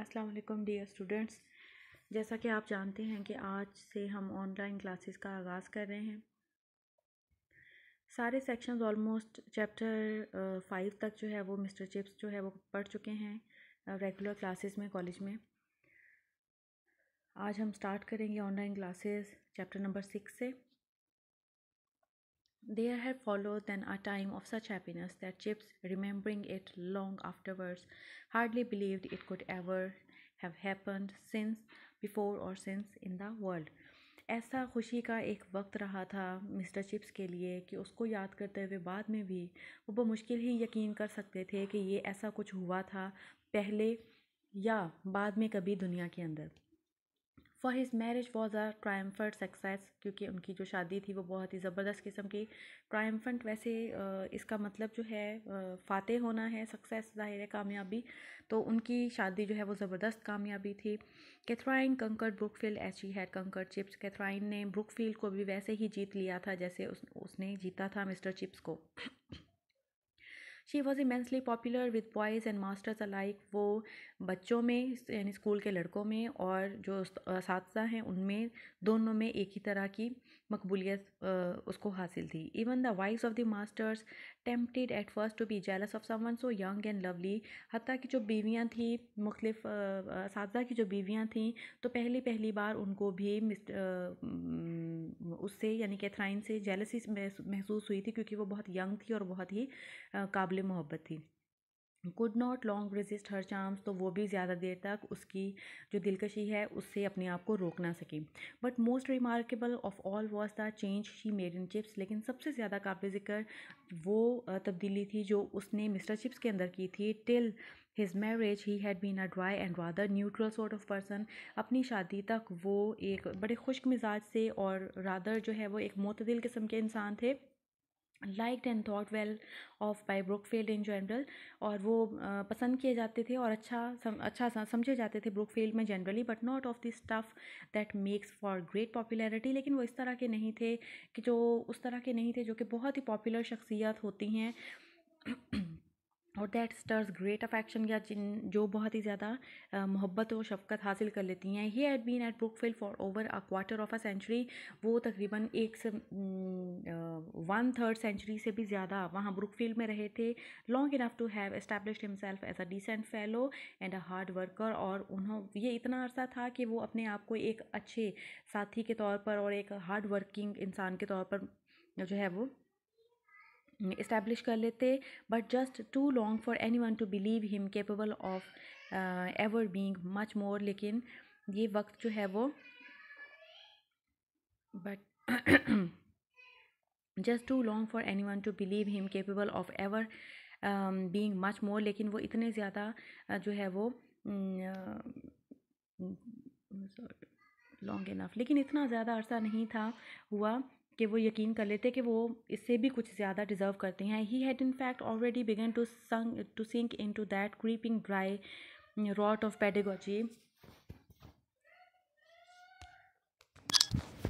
अस्सलाम वालेकुम dear students जैसा कि आप जानते हैं कि आज से हम ऑनलाइन क्लासेस का आगाज़ कर रहे हैं सारे सेक्शंस ऑलमोस्ट चैप्टर फाइव तक जो है वो मिस्टर चिप्स जो है वो पढ़ चुके हैं रेगुलर क्लासेस में कॉलेज में आज हम स्टार्ट करेंगे online classes chapter number six से There had followed then a time of such happiness that Chips, remembering it long afterwards, hardly believed it could ever have happened since before or since in the world. ऐसा खुशी का एक वक्त रहा था Mr chips के लिए कि उसको याद करते हुए बाद में भी वो बमुश्किल ही यकीन कर सकते थे कि ये ऐसा कुछ हुआ था पहले या बाद में कभी दुनिया के अंदर for his marriage was a triumphant success क्योंकि उनकी जो शादी थी वो बहुत ही ज़बरदस्त किस्म की ट्राइम्फंट वैसे इसका मतलब जो है फातेह होना है सक्सेस ज़ाहिर है कामयाबी तो उनकी शादी जो है वो ज़बरदस्त कामयाबी थी Katherine conquered Brookfield as she had conquer Chips Katherine ने ब्रुकफील्ड को भी वैसे ही जीत लिया था जैसे उस, उसने जीता था मिस्टर चिप्स को she was immensely popular with boys and masters alike वो बच्चों में यानी स्कूल के लड़कों में और जो इस हैं उनमें दोनों में एक ही तरह की मकबूलियत उसको हासिल थी even the wives of the masters tempted at first to be jealous of someone so young and lovely हती कि जो बीवियाँ थी मुख्तफ इस की जो बीवियाँ थी तो पहली पहली बार उनको भी उससे यानी कैथराइन से जेलसी महसूस हुई थी क्योंकि वो बहुत यंग थी और बहुत ही काबिल मोहब्बत थी could not long resist her chance तो वो भी ज़्यादा देर तक उसकी जो दिलकशी है उससे अपने आप को रोक ना सकी but most remarkable of all was the change she made in Chips लेकिन सबसे ज़्यादा काबिल जिक्र वो तब्दीली थी जो उसने मिस्टर चिप्स के अंदर की थी till his marriage he had been a dry and rather neutral sort of person अपनी शादी तक वो एक बड़े खुश्क मिजाज से और रादर जो है वो एक मतदिल किस्म के इंसान थे like and thought well of Brook Brookfield in general और वो पसंद किए जाते थे और अच्छा सम, अच्छा समझे जाते थे ब्रुकफील्ड में generally but not of this stuff that makes for great popularity लेकिन वो इस तरह के नहीं थे कि जो उस तरह के नहीं थे जो कि बहुत ही पॉपुलर शख्सियत होती हैं और दैट स्टर्स ग्रेट अफेक्शन या जिन जो बहुत ही ज़्यादा मोहब्बत और शफकत हासिल कर लेती हैं he had been at Brookfield for over a quarter of a century वो तकरीबन एक से वन थर्ड सेंचुरी से भी ज़्यादा वहाँ ब्रुक फील्ड में रहे थे long enough to have establish himself as a decent fellow and a hard worker और उन्होंने ये इतना अर्सा था कि वो अपने आप को एक अच्छे साथी के तौर पर और एक हार्ड वर्किंग इंसान के तौर पर जो है वो इस्टेब्लिश कर लेते but just too long for anyone to believe him capable of ever being much more लेकिन ये वक्त जो है वो but just too long for anyone to believe him capable of ever being much more लेकिन वो इतने ज़्यादा जो है वो लॉन्ग इनफ लेकिन इतना ज़्यादा अरसा नहीं था हुआ कि वो यकीन कर लेते कि वो इससे भी कुछ ज़्यादा डिज़र्व करते हैं he had in fact already began to sang to sink into that creeping dry rot of pedagogy